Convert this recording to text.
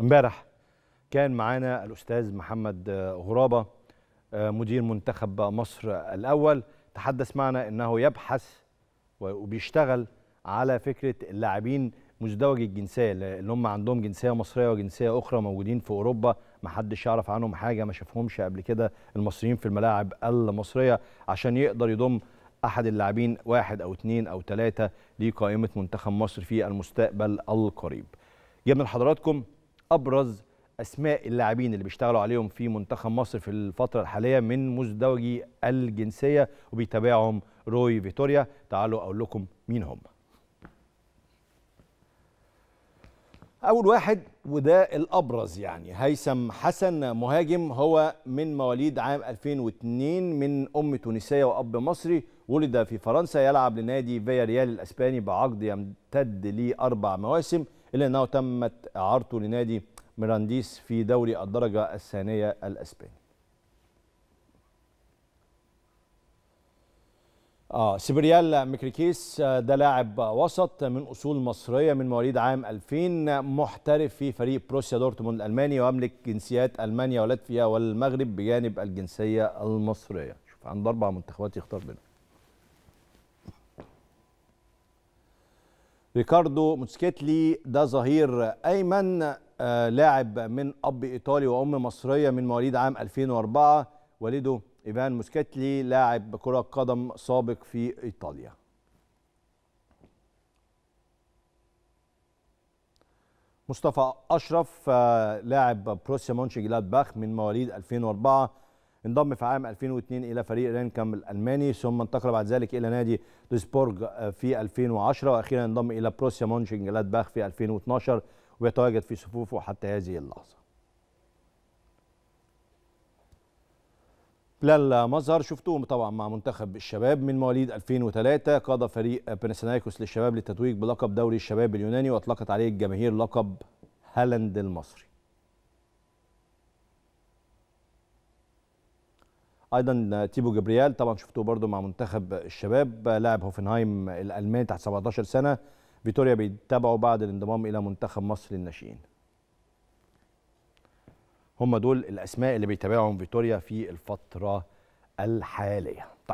امبارح كان معانا الاستاذ محمد آه، غرابه آه، مدير منتخب مصر الاول تحدث معنا انه يبحث وبيشتغل على فكره اللاعبين مزدوج الجنسيه اللي هم عندهم جنسيه مصريه وجنسيه اخرى موجودين في اوروبا ما حدش يعرف عنهم حاجه ما شافهمش قبل كده المصريين في الملاعب المصريه عشان يقدر يضم احد اللاعبين واحد او اثنين او ثلاثه لقائمه منتخب مصر في المستقبل القريب. جبنا لحضراتكم ابرز اسماء اللاعبين اللي بيشتغلوا عليهم في منتخب مصر في الفتره الحاليه من مزدوجي الجنسيه وبيتابعهم روي فيتوريا تعالوا اقول لكم مين هم اول واحد وده الابرز يعني هيثم حسن مهاجم هو من مواليد عام 2002 من ام تونسيه واب مصري ولد في فرنسا يلعب لنادي فياريال الاسباني بعقد يمتد لاربع مواسم إلا أنه تمت إعارته لنادي ميرانديس في دوري الدرجة الثانية الأسباني اه سيبريال ميكريكيس آه، ده لاعب وسط من اصول مصريه من مواليد عام 2000 محترف في فريق بروسيا دورتموند الالماني ويملك جنسيات المانيا ولاتفيا والمغرب بجانب الجنسيه المصريه شوف عند اربع منتخبات يختار بينهم ريكاردو موتسكيتلي ده ظهير ايمن آه، لاعب من اب ايطالي وام مصريه من مواليد عام 2004 والده ايفان موسكيتلي لاعب كره قدم سابق في ايطاليا مصطفى اشرف آه، لاعب بروسيا مونشي جلاد باخ من مواليد 2004 انضم في عام 2002 إلى فريق رينكام الألماني ثم انتقل بعد ذلك إلى نادي دوسبورغ آه، في 2010 وأخيرا انضم إلى بروسيا مونشن جلادباخ في 2012 ويتواجد في صفوفه حتى هذه اللحظة بلال مظهر شفتهم طبعا مع منتخب الشباب من مواليد 2003 قاد فريق بنسنايكوس للشباب للتتويج بلقب دوري الشباب اليوناني واطلقت عليه الجماهير لقب هالاند المصري ايضا تيبو جبريال طبعا شفتوه برده مع منتخب الشباب لاعب هوفنهايم الالماني تحت 17 سنه فيتوريا بيتابعوا بعد الانضمام الى منتخب مصر للناشئين هم دول الاسماء اللي بيتابعهم فيتوريا في الفتره الحاليه طيب.